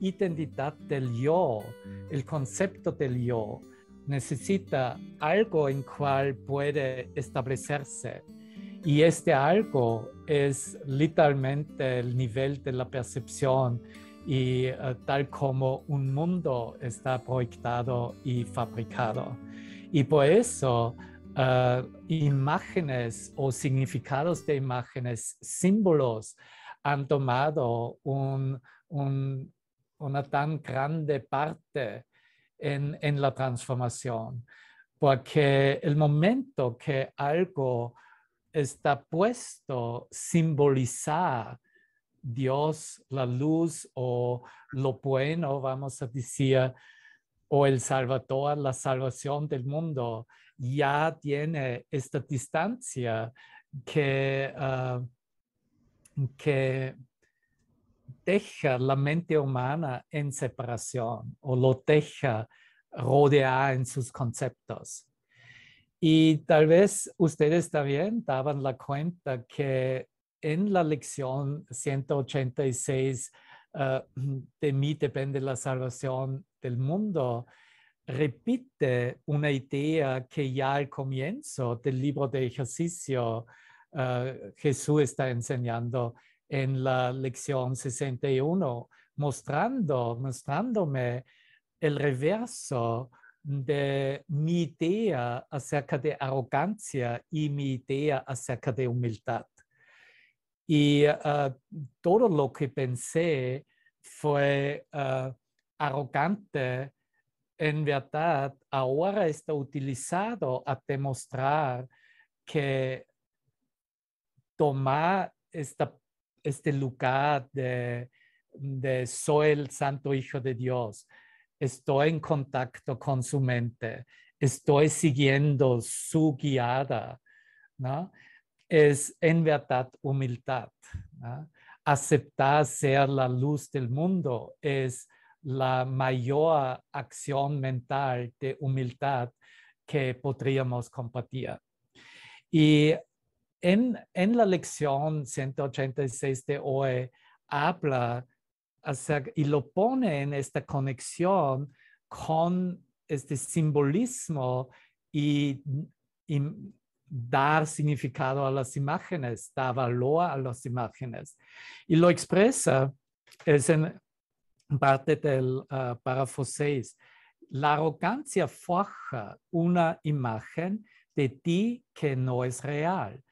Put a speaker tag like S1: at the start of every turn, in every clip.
S1: identidad del yo, el concepto del yo, necesita algo en cual puede establecerse. Y este algo es literalmente el nivel de la percepción y eh, tal como un mundo está proyectado y fabricado. Y por eso eh, imágenes o significados de imágenes, símbolos, han tomado un, un una tan grande parte en, la transformación, porque el momento que algo está puesto simbolizar Dios, la luz o lo bueno, vamos a decir, o el Salvador, la salvación del mundo, ya tiene esta distancia que, ah, que deja la mente humana en separación o lo deja rodear en sus conceptos. Y tal vez ustedes también daban la cuenta que en la lección 186 eh, de mí depende la salvación del mundo, repite una idea que ya al comienzo del libro de ejercicio eh, Jesús está enseñando en la lección 61, mostrando, mostrándome el reverso de mi idea acerca de arrogancia y mi idea acerca de humildad. Y ah, todo lo que pensé fue ah, arrogante, en verdad, ahora está utilizado a demostrar que tomar esta este lugar de, soy el santo hijo de Dios, estoy en contacto con su mente, estoy siguiendo su guiada, Es en verdad humildad. Aceptar ser la luz del mundo es la mayor acción mental de humildad que podríamos compartir. Y en, la lección 186 de hoy habla y lo pone en esta conexión con este simbolismo y, dar significado a las imágenes, dar valor a las imágenes. Y lo expresa, es en parte del ah, párrafo 6. La arrogancia forja una imagen de ti que no es real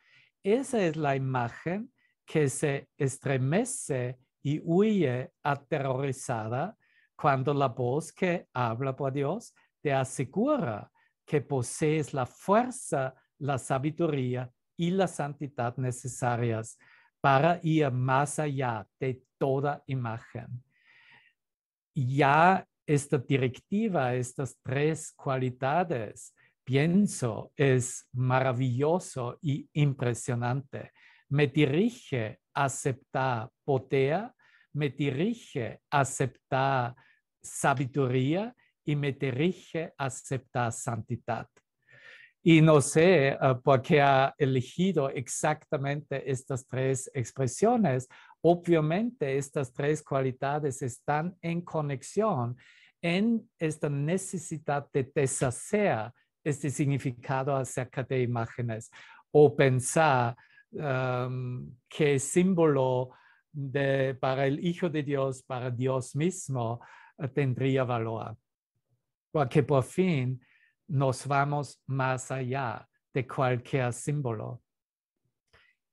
S1: esa es la imagen que se estremece y huye aterrorizada cuando la voz que habla por Dios te asegura que posees la fuerza, la sabiduría y la santidad necesarias para ir más allá de toda imagen. Ya esta directiva, estas tres cualidades pienso es maravilloso y impresionante. Me dirige a aceptar poder, me dirige a aceptar sabiduría y me dirige a aceptar santidad. Y no sé eh, por qué ha elegido exactamente estas tres expresiones. Obviamente estas tres cualidades están en conexión en esta necesidad de deshacer este significado acerca de imágenes o pensar em, que qué símbolo para el Hijo de Dios, para Dios mismo, eh, tendría valor. Porque por fin nos vamos más allá de cualquier símbolo.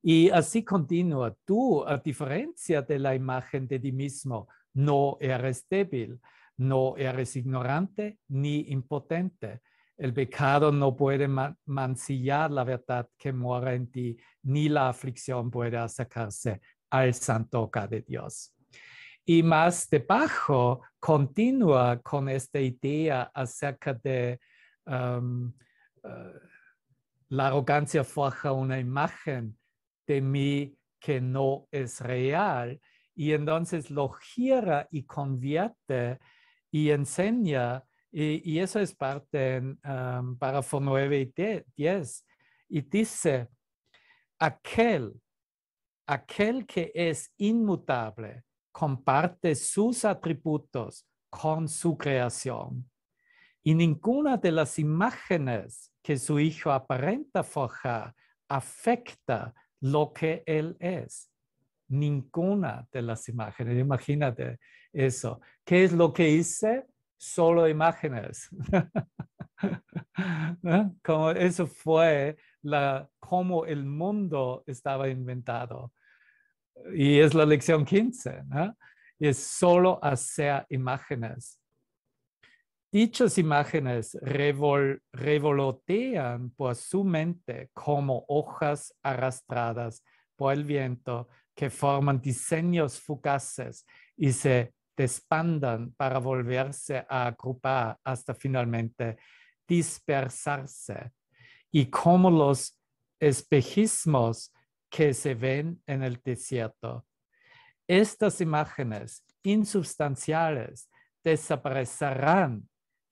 S1: Y así continúa. Tú, a diferencia de la imagen de ti mismo, no eres débil, no eres ignorante ni impotente. El pecado no puede mancillar la verdad que mora en ti, ni la aflicción puede acercarse al santo de Dios. Y más debajo continúa con esta idea acerca de um, uh, la arrogancia forja una imagen de mí que no es real y entonces lo gira y convierte y enseña y, eso es parte en párrafo 9 y 10. Y dice, aquel, aquel que es inmutable, comparte sus atributos con su creación. Y ninguna de las imágenes que su hijo aparenta forjar afecta lo que él es. Ninguna de las imágenes, imagínate eso. ¿Qué es lo que hice? solo imágenes. Como eso fue la, cómo el mundo estaba inventado. Y es la lección 15, ¿no? es solo hacer imágenes. Dichas imágenes revolotean por pues, su mente como hojas arrastradas por el viento que forman diseños fugaces y se desbandan para volverse a agrupar hasta finalmente dispersarse. Y como los espejismos que se ven en el desierto. Estas imágenes insubstanciales desaparecerán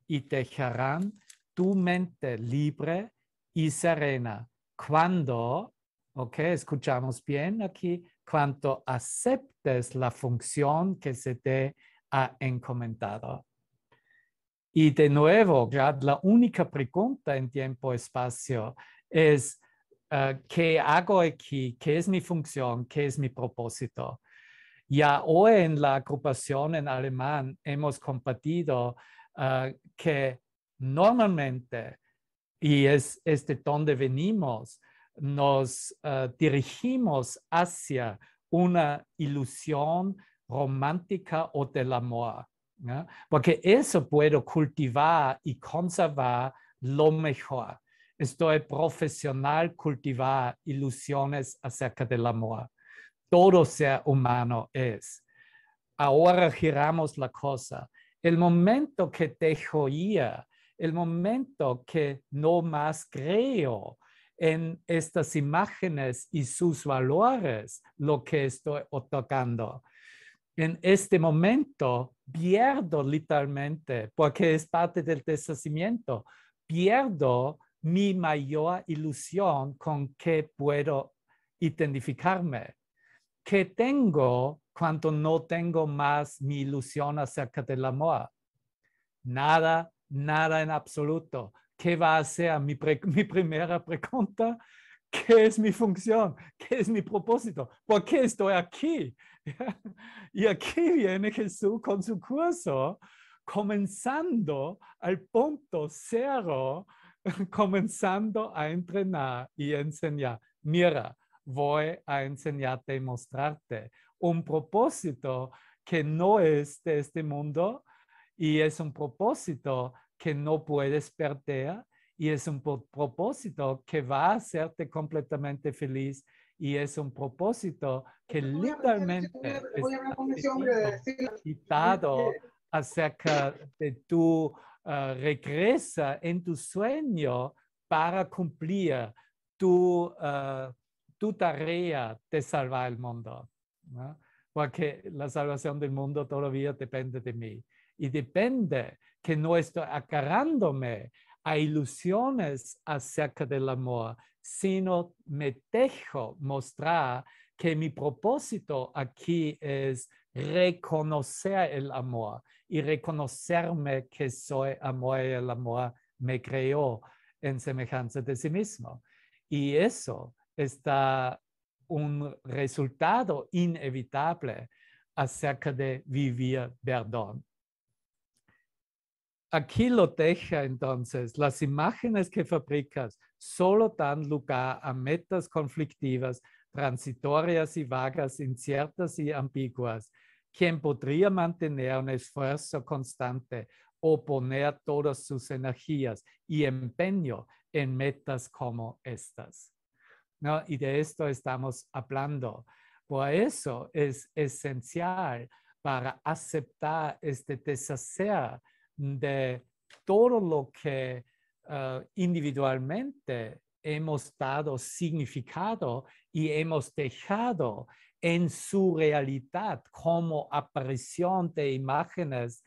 S1: y dejarán tu mente libre y serena. Cuando, ok, escuchamos bien aquí, cuanto aceptes la función que se te ha encomendado. Y de nuevo, la única pregunta en tiempo-espacio y es, eh, ¿qué hago aquí? ¿Qué es mi función? ¿Qué es mi propósito? Ya hoy en la agrupación en alemán hemos compartido eh, que normalmente, y es, es de donde venimos, nos eh, dirigimos hacia una ilusión romántica o del amor, porque eso puedo cultivar y conservar lo mejor. Estoy profesional cultivar ilusiones acerca del amor. Todo ser humano es. Ahora giramos la cosa. El momento que dejo ir, el momento que no más creo, en estas imágenes y sus valores lo que estoy tocando En este momento pierdo literalmente, porque es parte del deshacimiento, pierdo mi mayor ilusión con que puedo identificarme, ¿Qué tengo cuando no tengo más mi ilusión acerca del amor. Nada, nada en absoluto. ¿Qué va a ser mi, primera pregunta? ¿Qué es mi función? ¿Qué es mi propósito? ¿Por qué estoy aquí? Y aquí viene Jesús con su curso, comenzando al punto cero, comenzando a entrenar y enseñar. Mira, voy a enseñarte y mostrarte un propósito que no es de este mundo y es un propósito que no puedes perder y es un propósito que va a hacerte completamente feliz y es un propósito que literalmente quitado acerca de tu ah, regresa en tu sueño para cumplir tu, ah, tarea de salvar el mundo. Porque la salvación del mundo todavía depende de mí y depende que no estoy agarrándome a ilusiones acerca del amor, sino me dejo mostrar que mi propósito aquí es reconocer el amor y reconocerme que soy amor y el amor me creó en semejanza de sí mismo. Y eso está un resultado inevitable acerca de vivir perdón aquí lo deja entonces. Las imágenes que fabricas solo dan lugar a metas conflictivas, transitorias y vagas, inciertas y ambiguas. Quien podría mantener un esfuerzo constante o poner todas sus energías y empeño en metas como estas. Y de esto estamos hablando. Por eso es esencial para aceptar este deshacer de todo lo que ah, individualmente hemos dado significado y hemos dejado en su realidad como aparición de imágenes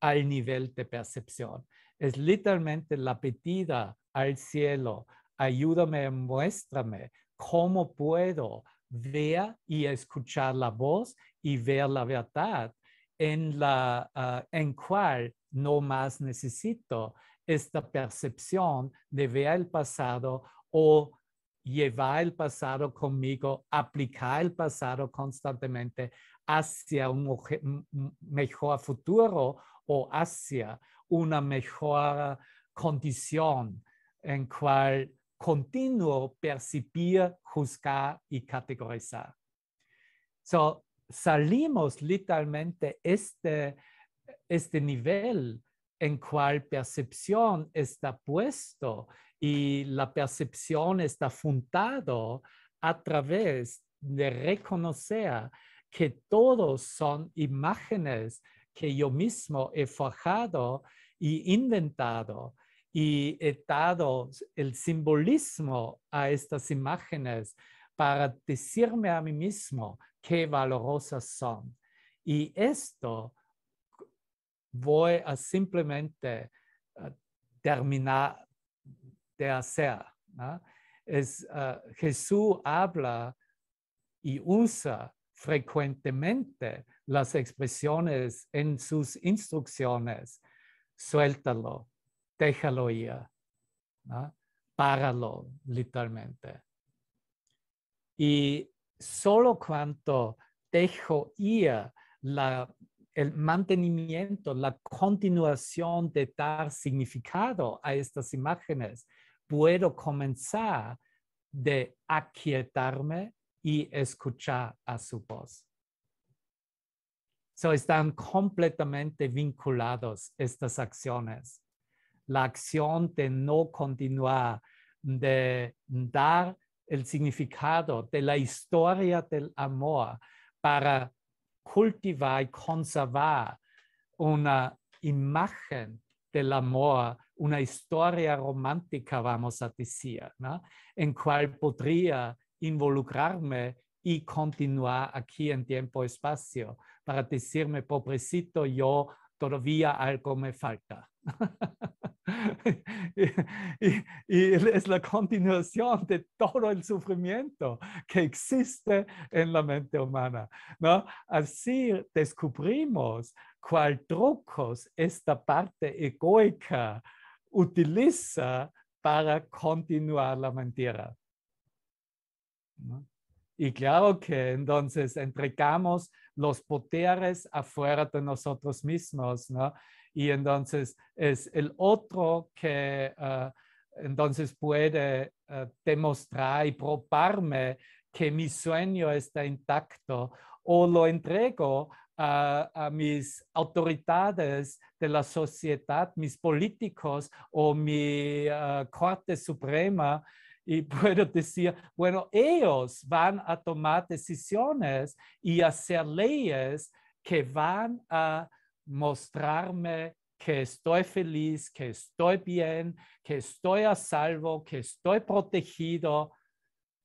S1: al nivel de percepción. Es literalmente la pedida al cielo, ayúdame, muéstrame cómo puedo ver y escuchar la voz y ver la verdad en la ah, en cual no más necesito esta percepción de ver el pasado o llevar el pasado conmigo, aplicar el pasado constantemente hacia un mejor futuro o hacia una mejor condición en cual continuo percibir, juzgar y categorizar. salimos literalmente este este nivel en cual percepción está puesto y la percepción está fundado a través de reconocer que todos son imágenes que yo mismo he forjado y inventado y he dado el simbolismo a estas imágenes para decirme a mí mismo qué valorosas son. Y esto voy a simplemente ah, terminar de hacer. Es, ah, Jesús habla y usa frecuentemente las expresiones en sus instrucciones. Suéltalo, déjalo ir, páralo literalmente. Y solo cuando dejo ir la el mantenimiento, la continuación de dar significado a estas imágenes, puedo comenzar de aquietarme y escuchar a su voz. So están completamente vinculados estas acciones. La acción de no continuar, de dar el significado de la historia del amor para cultivar y conservar una imagen del amor, una historia romántica, vamos a decir, en cual podría involucrarme y continuar aquí en tiempo-espacio y para decirme, pobrecito yo, todavía algo me falta. y, es la continuación de todo el sufrimiento que existe en la mente humana. Así descubrimos cuál trucos esta parte egoica utiliza para continuar la mentira. Y claro que entonces entregamos los poderes afuera de nosotros mismos, ¿no? Y entonces es el otro que ah, entonces puede ah, demostrar y probarme que mi sueño está intacto o lo entrego a, mis autoridades de la sociedad, mis políticos o mi ah, Corte Suprema y puedo decir, bueno, ellos van a tomar decisiones y hacer leyes que van a mostrarme que estoy feliz, que estoy bien, que estoy a salvo, que estoy protegido,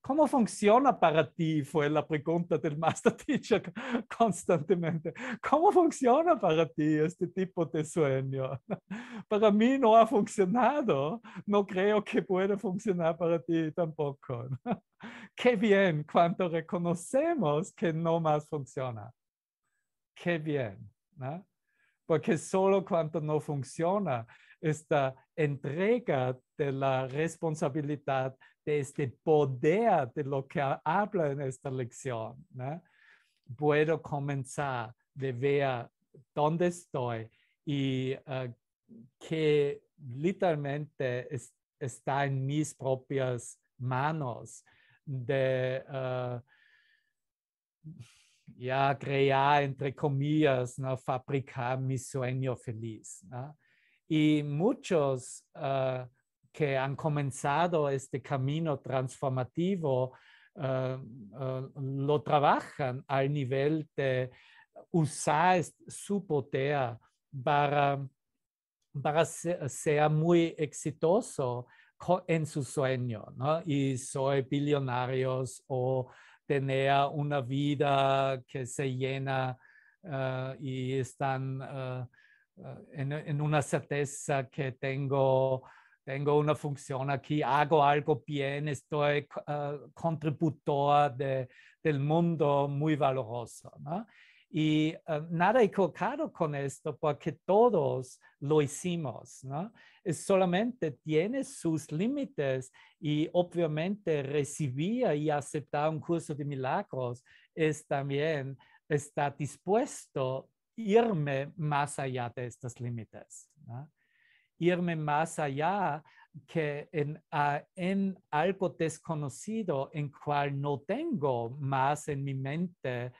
S1: ¿Cómo funciona para ti? Fue la pregunta del master teacher constantemente. ¿Cómo funciona para ti este tipo de sueño? Para mí no ha funcionado. No creo que pueda funcionar para ti tampoco. Qué bien cuando reconocemos que no más funciona. Qué bien. ¿no? Porque solo cuando no funciona esta entrega de la responsabilidad este poder de lo que habla en esta lección, puedo comenzar de ver dónde estoy y eh, que literalmente está en mis propias manos de eh, ya crear, entre comillas, ¿no? fabricar mi sueño feliz. Y muchos eh, que han comenzado este camino transformativo eh, eh, lo trabajan al nivel de usar su poder para, ser, muy exitoso en su sueño, Y soy billonarios o tener una vida que se llena eh, y están en, una certeza que tengo tengo una función aquí, hago algo bien, estoy ah, contributor del mundo muy valoroso. ¿no? Y nada ah, nada equivocado con esto porque todos lo hicimos, ¿no? solamente tiene sus límites y obviamente recibir y aceptar un curso de milagros es también estar dispuesto a irme más allá de estos límites. ¿no? irme más allá que ah, en, algo desconocido en cual no tengo más en mi mente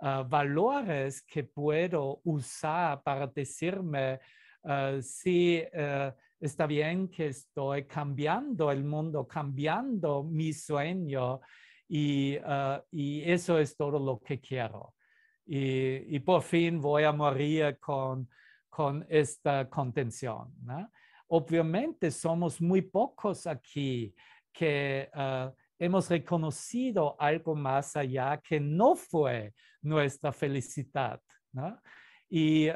S1: ah, valores que puedo usar para decirme ah, si eh, está bien que estoy cambiando el mundo, cambiando mi sueño y, eso es todo lo que quiero. y por fin voy a morir con con esta contención. Obviamente somos muy pocos aquí que ah, hemos reconocido algo más allá que no fue nuestra felicidad. Ah, y,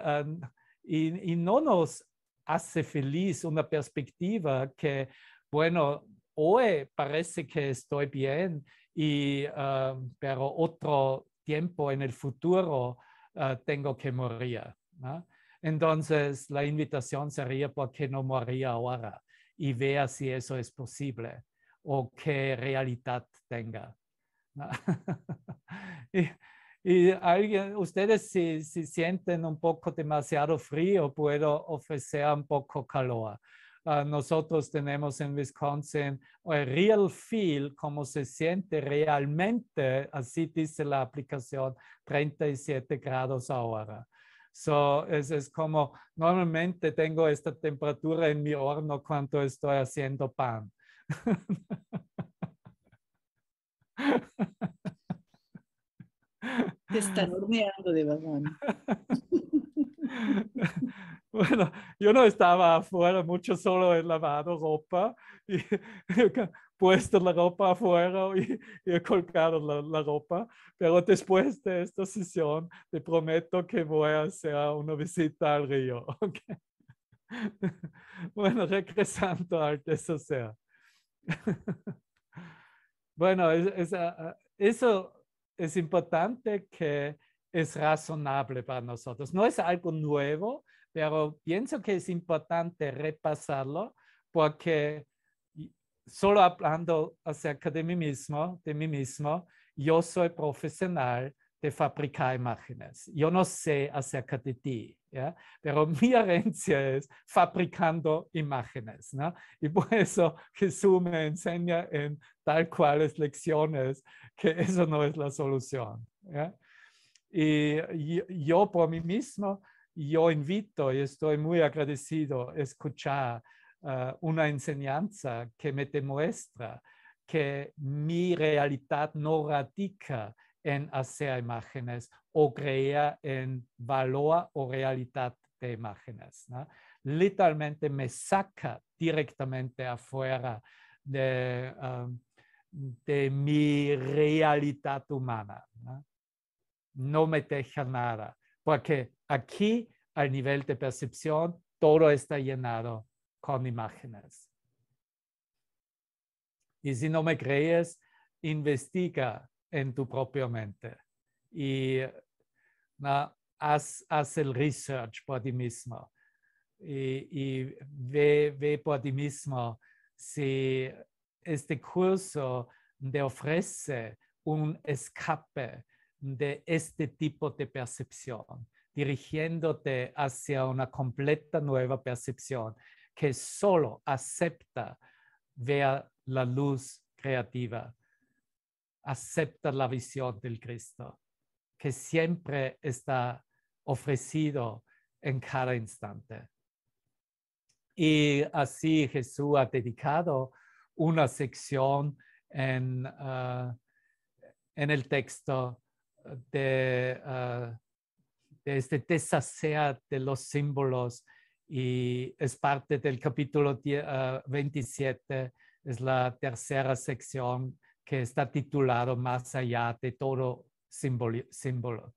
S1: y, no nos hace feliz una perspectiva que, bueno, hoy parece que estoy bien, y, ah, pero otro tiempo en el futuro tengo que morir. Entonces, la invitación sería, ¿por qué no moría ahora? Y vea si eso es posible o qué realidad tenga. y, ustedes si, sienten un poco demasiado frío, puedo ofrecer un poco calor. Ah, nosotros tenemos en Wisconsin el real feel, como se siente realmente, así dice la aplicación, 37 grados ahora. So, es, es como, normalmente tengo esta temperatura en mi horno cuando estoy haciendo pan. Te están horneando de vagón. bueno, yo no estaba afuera mucho, solo he lavado ropa. Y puesto la ropa afuera y, y colgado la, ropa, pero después de esta sesión te prometo que voy a hacer una visita al río. Bueno, regresando al deshacer. Bueno, ah, ah, eso es importante que es razonable para nosotros. No es algo nuevo, pero pienso que es importante repasarlo porque solo hablando acerca de mí mismo, de mí mismo, yo soy profesional de fabricar imágenes. Yo no sé acerca de ti, pero mi herencia es fabricando imágenes. ¿no? Y por eso Jesús me enseña en tal cuales lecciones que eso no es la solución. Y yo por mí mismo, yo invito y estoy muy agradecido a escuchar eh, una enseñanza que me demuestra que mi realidad no radica en hacer imágenes o creer en valor o realidad de imágenes. Literalmente me saca directamente afuera de, eh, mi realidad humana. no me deja nada, porque aquí al nivel de percepción todo está llenado con imágenes. Y si no me crees, investiga en tu propia mente y haz, el research por ti mismo y, ve, ve, por ti mismo si este curso te ofrece un escape de este tipo de percepción, dirigiéndote hacia una completa nueva percepción que solo acepta ver la luz creativa, acepta la visión del Cristo, que siempre está ofrecido en cada instante. Y así Jesús ha dedicado una sección en, uh, el texto de, uh, de este deshacer de los símbolos y es parte del capítulo 27, ah, es la tercera sección que está titulado Más allá de todo símbolo.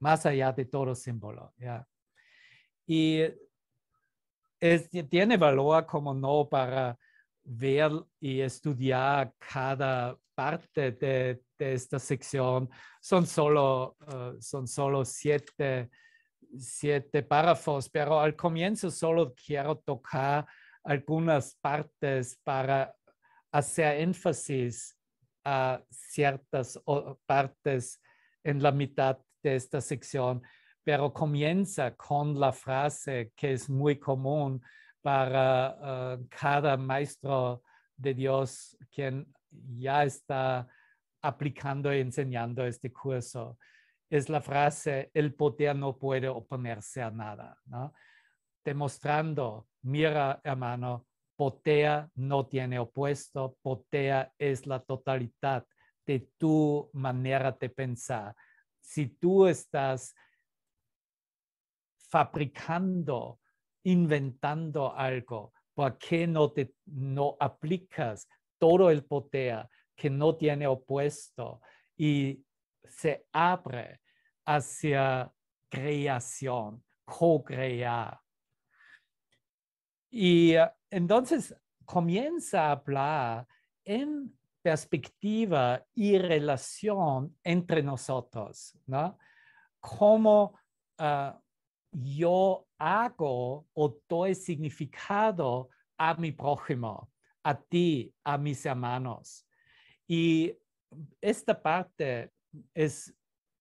S1: Más allá de todo símbolo. Y tiene valor como no para ver y estudiar cada parte de, esta sección. Son solo, ah, son solo siete siete párrafos, pero al comienzo solo quiero tocar algunas partes para hacer énfasis a ciertas partes en la mitad de esta sección, pero comienza con la frase que es muy común para eh, cada maestro de Dios quien ya está aplicando y enseñando este curso es la frase, el poder no puede oponerse a nada, ¿no? Demostrando, mira hermano, poder no tiene opuesto, poder es la totalidad de tu manera de pensar. Si tú estás fabricando, inventando algo, ¿por qué no, te, no aplicas todo el poder que no tiene opuesto y se abre hacia creación, co-crear. Y eh, entonces comienza a hablar en perspectiva y relación entre nosotros, ¿no? Cómo eh, yo hago o doy significado a mi prójimo, a ti, a mis hermanos. Y esta parte es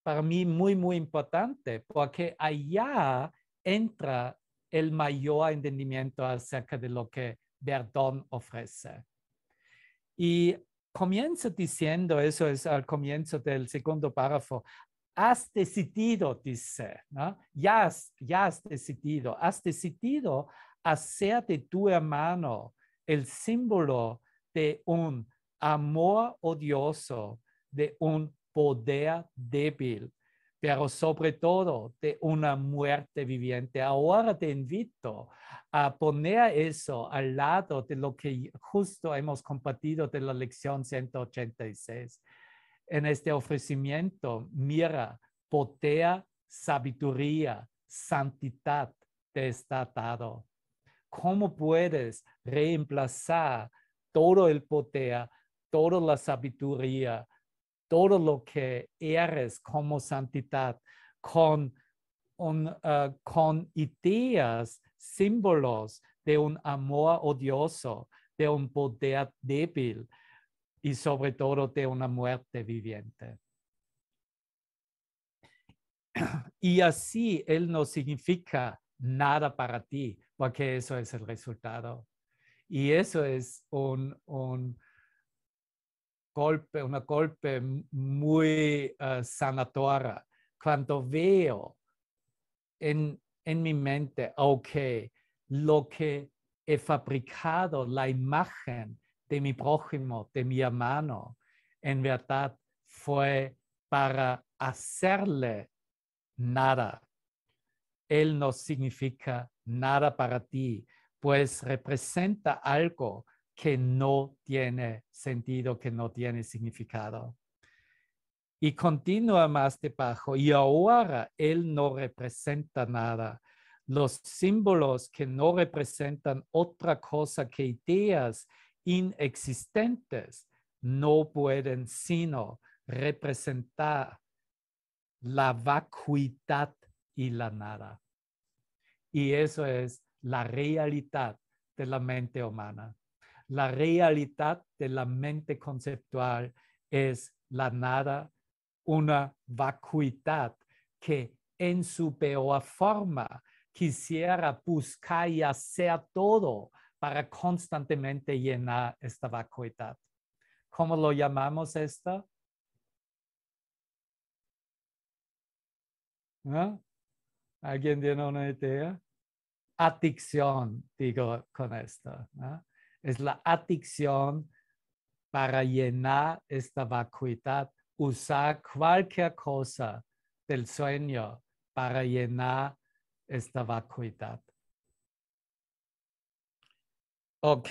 S1: para mí muy, muy importante porque allá entra el mayor entendimiento acerca de lo que perdón ofrece. Y comienzo diciendo, eso es al comienzo del segundo párrafo, has decidido, dice, ya has decidido, has decidido hacer de tu hermano el símbolo de un amor odioso, de un poder débil, pero sobre todo de una muerte viviente. Ahora te invito a poner eso al lado de lo que justo hemos compartido de la lección 186. En este ofrecimiento, mira, poder, sabiduría, santidad te está dado. ¿Cómo puedes reemplazar todo el poder, toda la sabiduría, todo lo que eres como santidad con, eh, con ideas, símbolos de un amor odioso, de un poder débil y sobre todo de una muerte viviente. Y así Él no significa nada para ti, porque eso es el resultado. Y eso es un golpe, una golpe muy eh, sanatoria. sanadora. Cuando veo en, en mi mente, ok, lo que he fabricado, la imagen de mi prójimo, de mi hermano, en verdad fue para hacerle nada. Él no significa nada para ti, pues representa algo que no tiene sentido, que no tiene significado. Y continúa más debajo, y ahora él no representa nada. Los símbolos que no representan otra cosa que ideas inexistentes no pueden sino representar la vacuidad y la nada. Y eso es la realidad de la mente humana la realidad de la mente conceptual es la nada, una vacuidad que en su peor forma quisiera buscar y hacer todo para constantemente llenar esta vacuidad. ¿Cómo lo llamamos esto? ¿Ah? ¿Alguien tiene una idea? Adicción, digo con esto, es la adicción para llenar esta vacuidad, usar cualquier cosa del sueño para llenar esta vacuidad. Ok,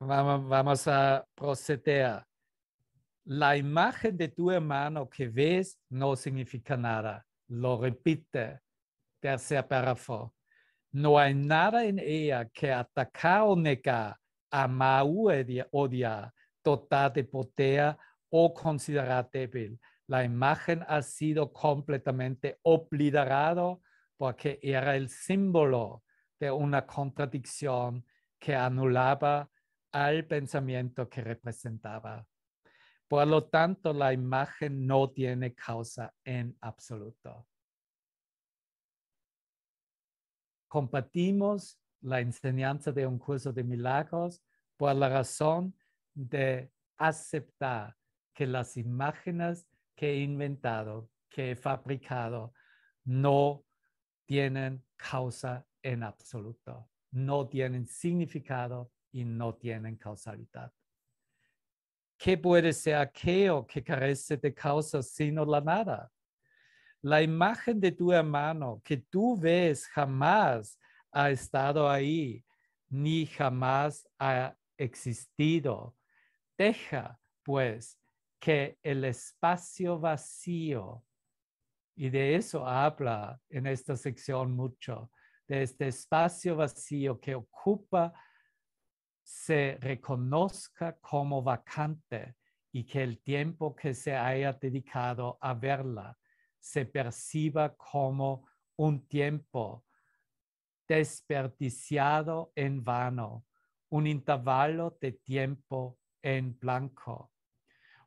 S1: vamos, a proceder. La imagen de tu hermano que ves no significa nada. Lo repite. Tercer párrafo. No hay nada en ella que atacar o negar, amar o odiar, dotar de poder o considerar débil. La imagen ha sido completamente obliterada porque era el símbolo de una contradicción que anulaba al pensamiento que representaba. Por lo tanto, la imagen no tiene causa en absoluto. compartimos la enseñanza de un curso de milagros por la razón de aceptar que las imágenes que he inventado, que he fabricado, no tienen causa en absoluto, no tienen significado y no tienen causalidad. ¿Qué puede ser aquello que carece de causa sino la nada? La imagen de tu hermano que tú ves jamás ha estado ahí, ni jamás ha existido. Deja, pues, que el espacio vacío, y de eso habla en esta sección mucho, de este espacio vacío que ocupa, se reconozca como vacante y que el tiempo que se haya dedicado a verla se perciba como un tiempo desperdiciado en vano, un intervalo de tiempo en blanco,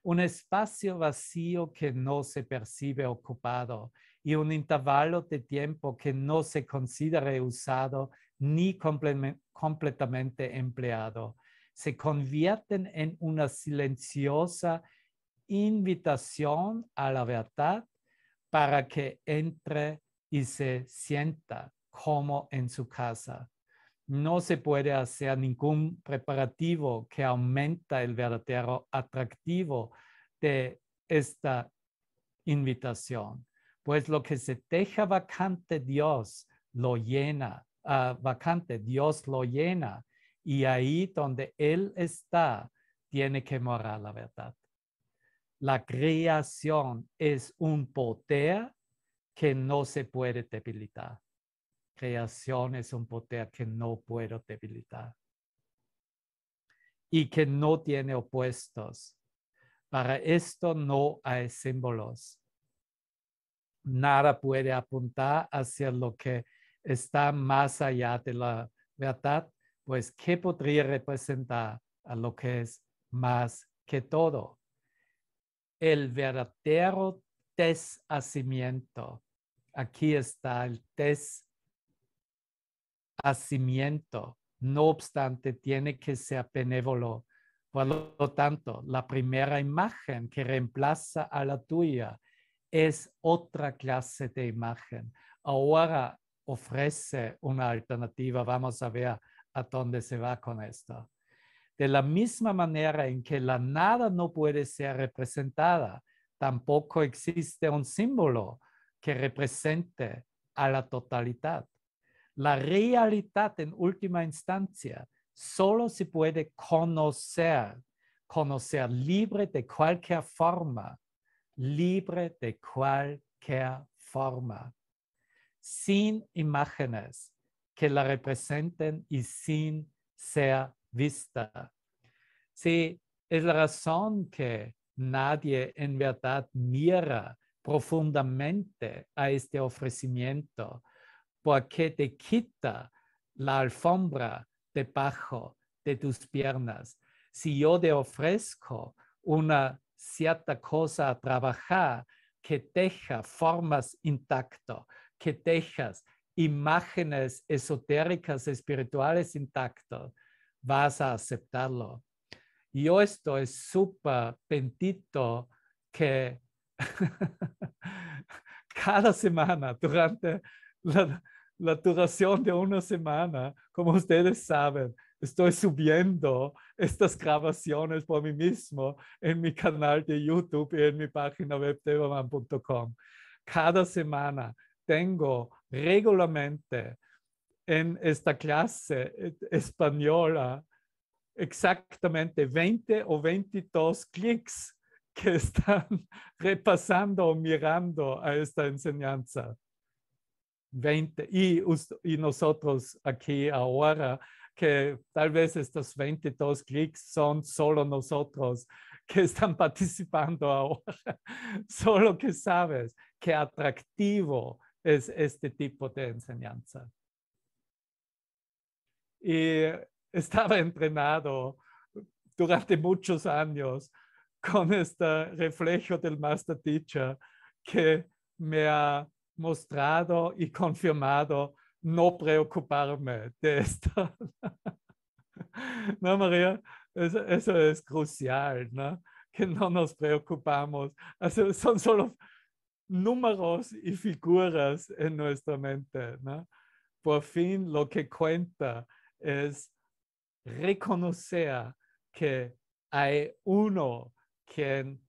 S1: un espacio vacío que no se percibe ocupado y un intervalo de tiempo que no se considere usado ni completamente empleado, se convierten en una silenciosa invitación a la verdad para que entre y se sienta como en su casa. No se puede hacer ningún preparativo que aumenta el verdadero atractivo de esta invitación, pues lo que se deja vacante Dios lo llena, ah, vacante Dios lo llena y ahí donde Él está tiene que morar la verdad. La creación es un poder que no se puede debilitar. Creación es un poder que no puedo debilitar y que no tiene opuestos. Para esto no hay símbolos. Nada puede apuntar hacia lo que está más allá de la verdad, pues ¿qué podría representar a lo que es más que todo? el verdadero deshacimiento. Aquí está el deshacimiento. No obstante, tiene que ser benévolo. Por lo tanto, la primera imagen que reemplaza a la tuya es otra clase de imagen. Ahora ofrece una alternativa. Vamos a ver a dónde se va con esto. De la misma manera en que la nada no puede ser representada, tampoco existe un símbolo que represente a la totalidad. La realidad en última instancia solo se puede conocer, conocer libre de cualquier forma, libre de cualquier forma, sin imágenes que la representen y sin ser vista. Sí, es la razón que nadie en verdad mira profundamente a este ofrecimiento, porque te quita la alfombra debajo de tus piernas. Si yo te ofrezco una cierta cosa a trabajar que deja formas intactas, que dejas imágenes esotéricas espirituales intactas, vas a aceptarlo. Yo estoy súper pentito que cada semana, durante la, duración de una semana, como ustedes saben, estoy subiendo estas grabaciones por mí mismo en mi canal de YouTube y en mi página web Cada semana tengo regularmente en esta clase e-, española exactamente 20 o 22 clics que están repasando o mirando a esta enseñanza. 20. Y, y nosotros aquí ahora, que tal vez estos 22 clics son solo nosotros que están participando ahora, solo que sabes qué atractivo es este tipo de enseñanza y estaba entrenado durante muchos años con este reflejo del Master Teacher que me ha mostrado y confirmado no preocuparme de esto. ¿No, María? Eso, es crucial, ¿no? Que no nos preocupamos. son solo números y figuras en nuestra mente, Por fin lo que cuenta es reconocer que hay uno quien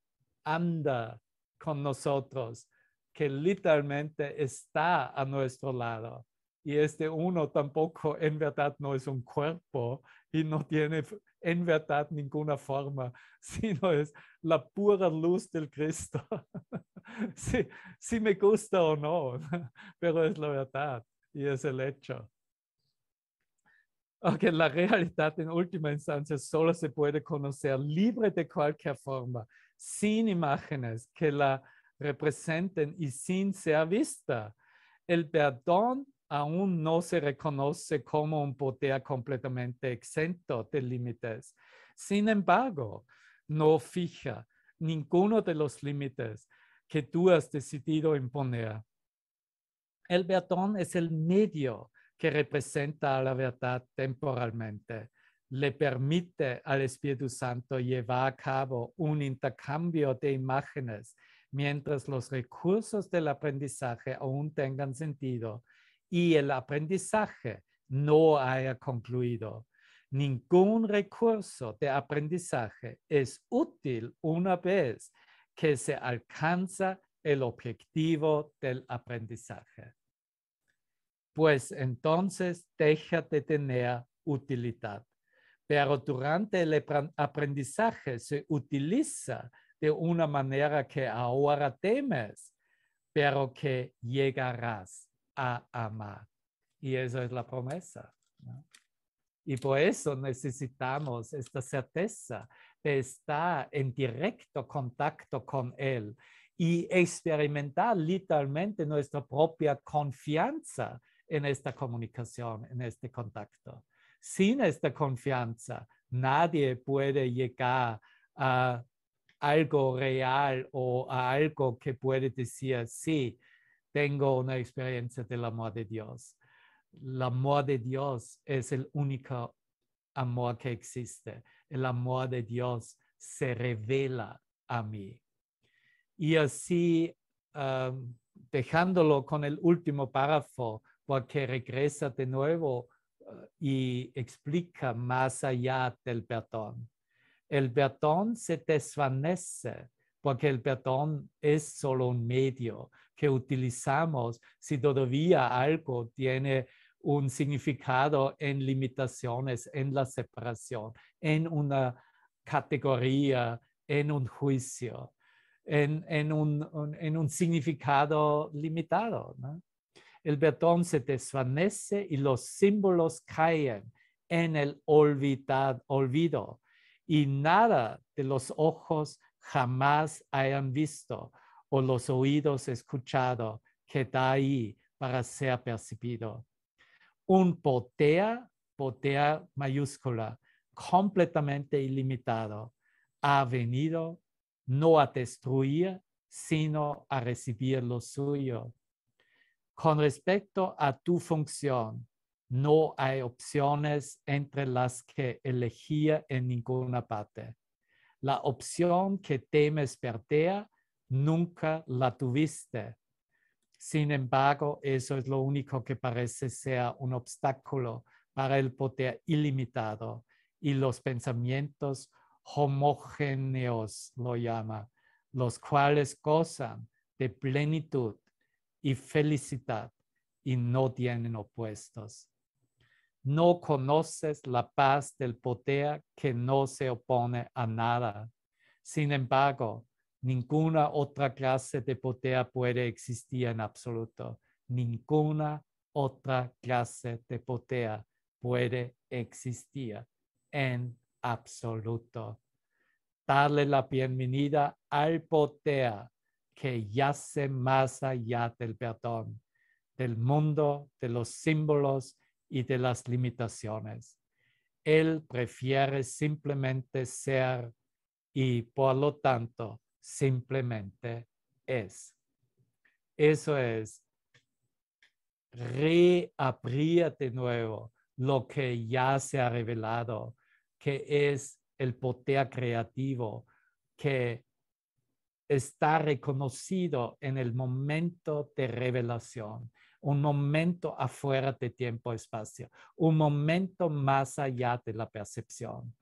S1: anda con nosotros, que literalmente está a nuestro lado. Y este uno tampoco en verdad no es un cuerpo y no tiene en verdad ninguna forma, sino es la pura luz del Cristo. si, si me gusta o no, pero es la verdad y es el hecho que la realidad en última instancia solo se puede conocer libre de cualquier forma, sin imágenes que la representen y sin ser vista. El perdón aún no se reconoce como un poder completamente exento de límites. Sin embargo, no fija ninguno de los límites que tú has decidido imponer. El perdón es el medio que representa la verdad temporalmente, le permite al Espíritu Santo llevar a cabo un intercambio de imágenes mientras los recursos del aprendizaje aún tengan sentido y el aprendizaje no haya concluido. Ningún recurso de aprendizaje es útil una vez que se alcanza el objetivo del aprendizaje pues entonces déjate tener utilidad. Pero durante el aprendizaje se utiliza de una manera que ahora temes, pero que llegarás a amar. Y esa es la promesa. Y por eso necesitamos esta certeza de estar en directo contacto con Él y experimentar literalmente nuestra propia confianza en esta comunicación, en este contacto. Sin esta confianza, nadie puede llegar a algo real o a algo que puede decir, sí, tengo una experiencia del amor de Dios. El amor de Dios es el único amor que existe. El amor de Dios se revela a mí. Y así, ah, dejándolo con el último párrafo porque regresa de nuevo eh, y explica más allá del perdón. El perdón se desvanece porque el perdón es solo un medio que utilizamos si todavía algo tiene un significado en limitaciones, en la separación, en una categoría, en un juicio, en, un, significado limitado el betón se desvanece y los símbolos caen en el olvidad, olvido y nada de los ojos jamás hayan visto o los oídos escuchado queda ahí para ser percibido. Un potea, potea mayúscula, completamente ilimitado, ha venido no a destruir, sino a recibir lo suyo. Con respecto a tu función, no hay opciones entre las que elegir en ninguna parte. La opción que temes perder nunca la tuviste. Sin embargo, eso es lo único que parece ser un obstáculo para el poder ilimitado y los pensamientos homogéneos lo llama, los cuales gozan de plenitud y felicidad y no tienen opuestos. No conoces la paz del poder que no se opone a nada. Sin embargo, ninguna otra clase de poder puede existir en absoluto. Ninguna otra clase de poder puede existir en absoluto. Darle la bienvenida al poder que se más allá del perdón, del mundo, de los símbolos y de las limitaciones. Él prefiere simplemente ser y por lo tanto simplemente es. Eso es, reabrir de nuevo lo que ya se ha revelado, que es el poder creativo que está reconocido en el momento de revelación, un momento afuera de tiempo-espacio, un momento más allá de la percepción.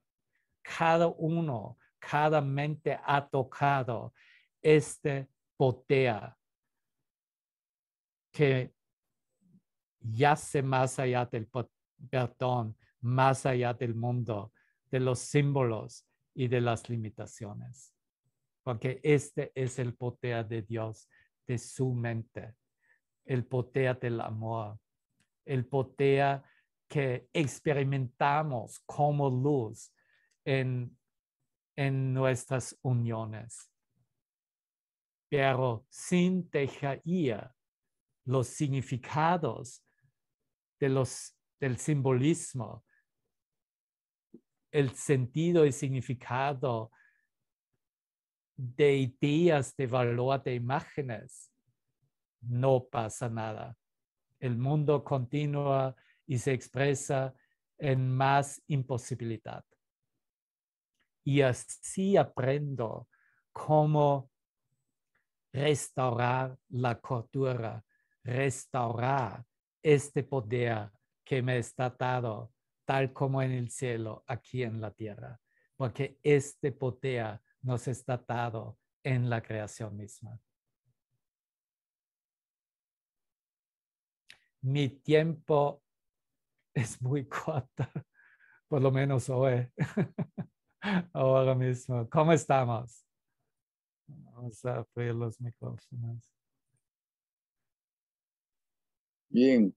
S1: Cada uno, cada mente ha tocado este potea que yace más allá del perdón, más allá del mundo, de los símbolos y de las limitaciones porque este es el poder de Dios, de su mente, el poder del amor, el poder que experimentamos como luz en, nuestras uniones. Pero sin dejar los significados del simbolismo, el sentido y significado de ideas de valor de imágenes, no pasa nada. El mundo continúa y se expresa en más imposibilidad. Y así aprendo cómo restaurar la cultura, restaurar este poder que me está dado, tal como en el cielo, aquí en la tierra, porque este poder nos está dado en la creación misma. Mi tiempo es muy corto, por lo menos hoy, ahora mismo. ¿Cómo estamos? Vamos a abrir los micrófonos. Bien,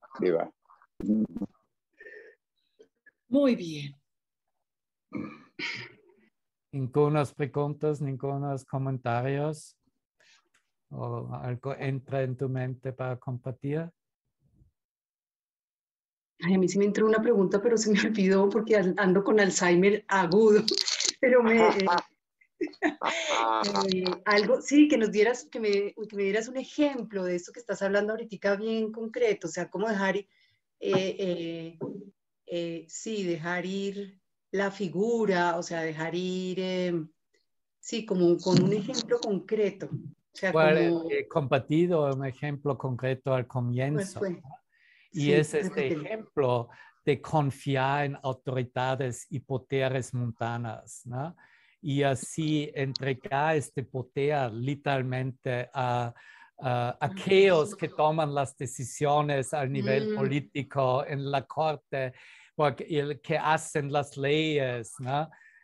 S1: Muy bien ningunas preguntas, ningunos comentarios o algo entra en tu mente para compartir? a mí sí me entró una pregunta, pero se me olvidó porque ando con Alzheimer agudo. Pero me, eh, eh, algo, sí, que nos dieras, que me, que me, dieras un ejemplo de esto que estás hablando ahorita bien concreto, o sea, cómo dejar, eh, eh sí, dejar ir la figura, o sea, dejar ir, em, sí, como con un ejemplo concreto. O sea, he eh, compartido un ejemplo concreto al pues comienzo. Y es este ejemplo de confiar en autoridades y poderes montanas, ¿no? Y así entregar este poder literalmente a, a, aquellos que toman las decisiones al nivel mm. político en la corte porque el que hacen las leyes,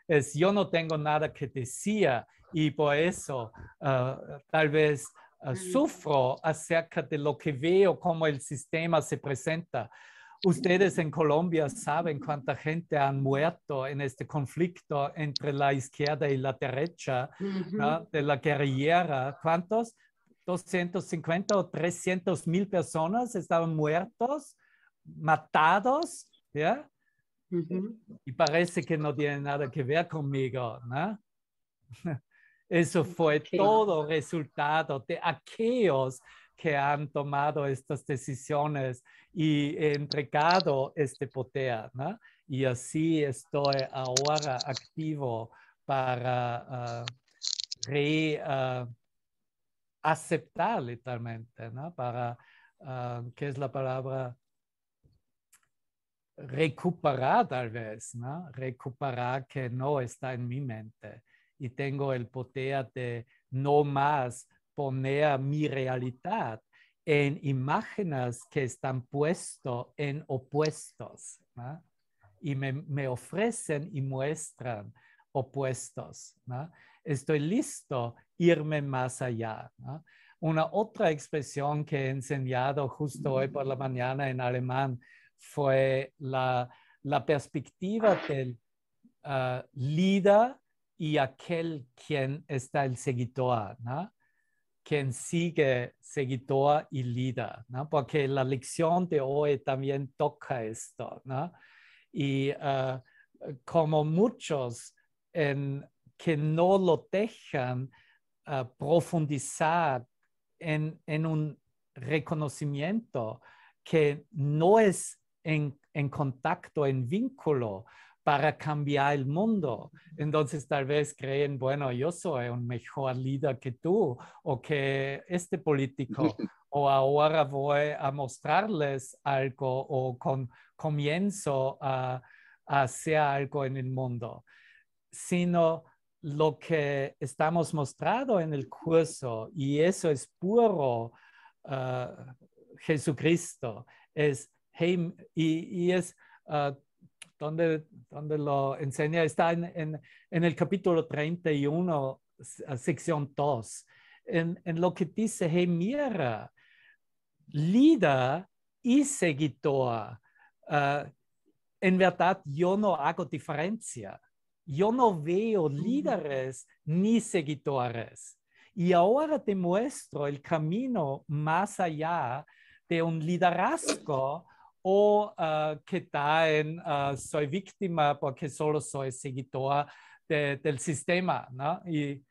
S1: Es yo no tengo nada que decir y por eso ah, tal vez ah, sufro acerca de lo que veo, cómo el sistema se presenta. Ustedes en Colombia saben cuánta gente ha muerto en este conflicto entre la izquierda y la derecha de la guerrillera. ¿Cuántos? 250 o 300 mil personas estaban muertos, matados y parece que no tiene nada que ver conmigo, ¿no? Eso fue todo resultado de aquellos que han tomado estas decisiones y entregado este poder. ¿no? Y así estoy ahora activo para ah, re-aceptar ah, literalmente, ¿no? para, ah, ¿qué es la palabra? recuperar tal vez, Recuperar que no está en mi mente y tengo el poder de no más poner mi realidad en imágenes que están puestos en opuestos y me, ofrecen y muestran opuestos. Estoy listo irme más allá. Una otra expresión que he enseñado justo hoy por la mañana en alemán fue la, perspectiva del ah, líder y aquel quien está el seguidor, ¿no? quien sigue seguidor y líder, ¿no? porque la lección de hoy también toca esto. ¿no? Y ah, como muchos en, que no lo dejan ah, profundizar en un reconocimiento que no es en, contacto, en vínculo para cambiar el mundo. Entonces tal vez creen, bueno, yo soy un mejor líder que tú o que este político o ahora voy a mostrarles algo o con, comienzo a, hacer algo en el mundo, sino lo que estamos mostrando en el curso y eso es puro eh, Jesucristo, es y, es ah, donde, lo enseña, está en, el capítulo 31, ah, sección 2, en, lo que dice mira, líder y seguidor. Ah, en verdad, yo no hago diferencia. Yo no veo mm. líderes ni seguidores. Y ahora te muestro el camino más allá de un liderazgo o ah, que está en ah, soy víctima porque solo soy seguidor del sistema, ¿no? Y,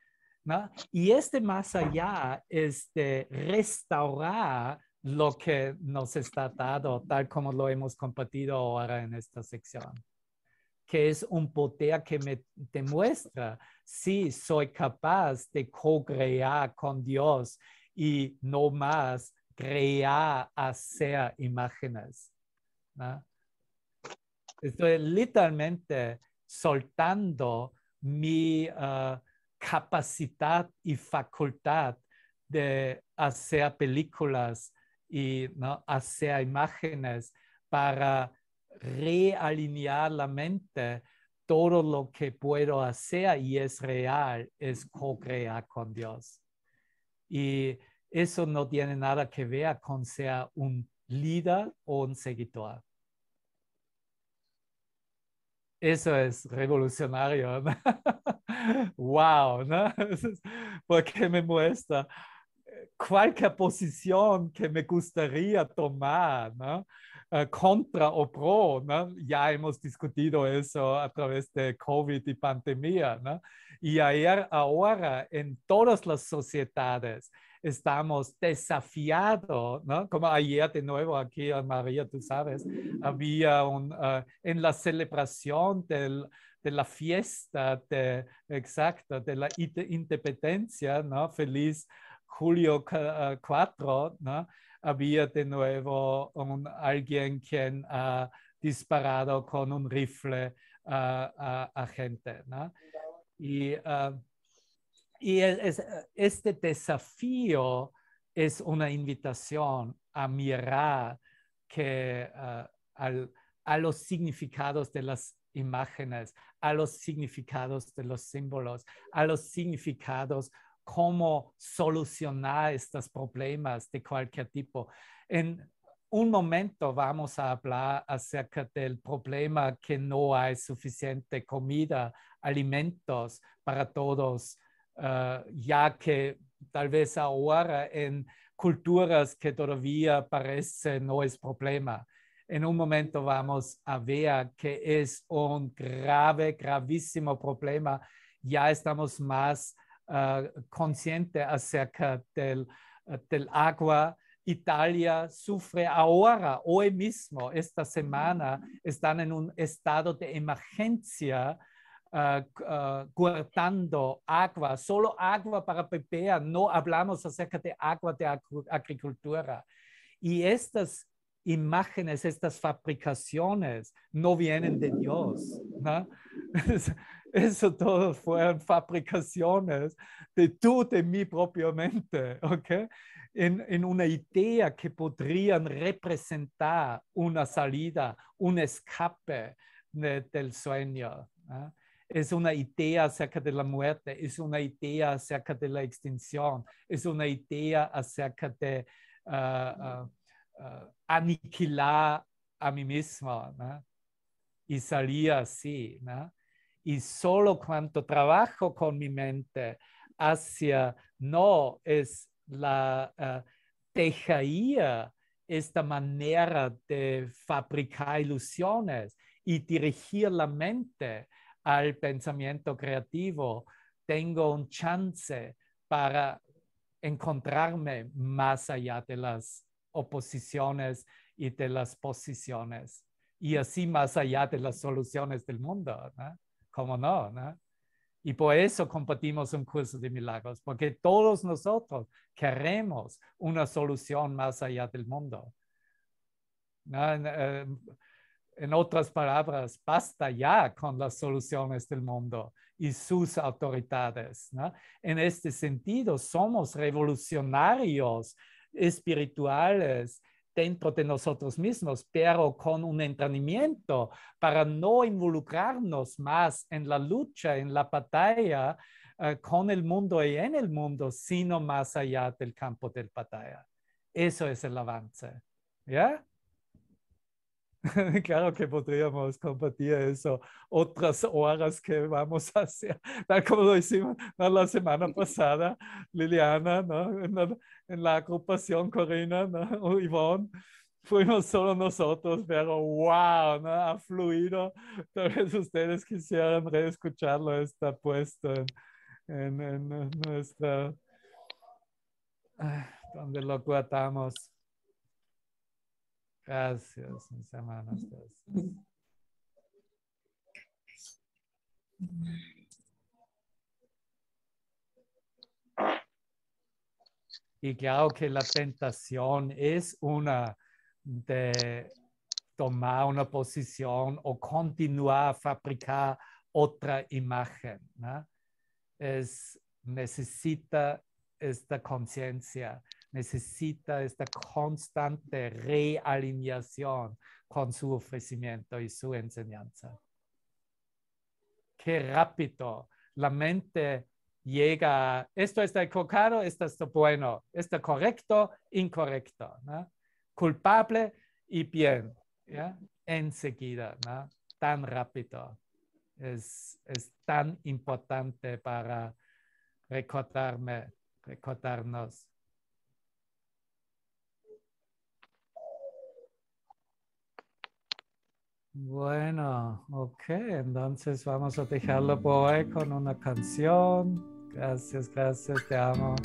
S1: este más allá es de restaurar lo que nos está dado, tal como lo hemos compartido ahora en esta sección, que es un poder que me demuestra si soy capaz de co-crear con Dios y no más crear, hacer imágenes Estoy literalmente soltando mi uh, capacidad y facultad de hacer películas y ¿no? hacer imágenes para realinear la mente todo lo que puedo hacer y es real, es co-crear con Dios. Y eso no tiene nada que ver con ser un líder o un seguidor. Eso es revolucionario. ¡Wow! ¿no? Porque me muestra eh, cualquier posición que me gustaría tomar, ¿no? Eh, contra o pro, ¿no? Ya hemos discutido eso a través de COVID y pandemia, ¿no? Y ayer, ahora, en todas las sociedades, estamos desafiados, ¿no? Como ayer de nuevo aquí, María, tú sabes, había un, ah, en la celebración del, de la fiesta de, exacto, de la independencia, ¿no? Feliz julio 4, ah, ¿no? Había de nuevo un, alguien quien ha disparado con un rifle a, gente, ¿no? Y ah, y eh, este desafío es una invitación a mirar eh, a los significados de las imágenes, a los significados de los símbolos, a los significados cómo solucionar estos problemas de cualquier tipo. En un momento vamos a hablar acerca del problema que no hay suficiente comida, alimentos para todos eh, ya que tal vez ahora en culturas que todavía parece no es problema. En un momento vamos a ver que es un grave, gravísimo problema. Ya estamos más eh, conscientes acerca del agua, Italia sufre ahora, hoy mismo, esta semana, mm. están en un estado de emergencia guardando ah, ah, agua, solo agua para beber, no hablamos acerca de agua de agricultura. Y estas imágenes, estas fabricaciones no vienen de Dios. Eso todo fueron fabricaciones de tú, de mí propiamente, ¿ok? En, una idea que podrían representar una salida, un escape del sueño. ¿no? es una idea acerca de la muerte, es una idea acerca de la extinción, es una idea acerca de ah, ah, ah, aniquilar a mí mismo. Y salía así. Y solo cuando trabajo con mi mente hacia, no, es la tejaía, esta manera de fabricar ilusiones y dirigir la mente al pensamiento creativo, tengo un chance para encontrarme más allá de las oposiciones y de las posiciones y así más allá de las soluciones del mundo, ¿no? ¿Cómo no? no? Y por eso compartimos un curso de milagros, porque todos nosotros queremos una solución más allá del mundo. ¿no? Eh, en otras palabras, basta ya con las soluciones del mundo y sus autoridades. ¿no? En este sentido, somos revolucionarios espirituales dentro de nosotros mismos, pero con un entrenamiento para no involucrarnos más en la lucha, en la batalla eh, con el mundo y en el mundo, sino más allá del campo de batalla. Eso es el avance. ¿Ya? claro que podríamos compartir eso otras horas que vamos a hacer, tal como lo hicimos la semana pasada, Liliana, ¿no? en, la, agrupación Corina, ¿no? Ivonne, fuimos solo nosotros, pero wow, ha fluido. Tal vez ustedes quisieran reescucharlo, está puesto en, en, nuestra, ah, donde lo guardamos. Gracias, mis hermanos. Y claro que la tentación es una de tomar una posición o continuar a fabricar otra imagen. Es, necesita esta conciencia necesita esta constante realineación con su ofrecimiento y su enseñanza. Qué rápido la mente llega, esto está equivocado, esto está bueno, está correcto, incorrecto, culpable y bien, enseguida, tan rápido. Es, es, tan importante para recordarme, recordarnos Bueno, ok, entonces vamos a dejarlo por hoy con una canción. Gracias, gracias, te amo.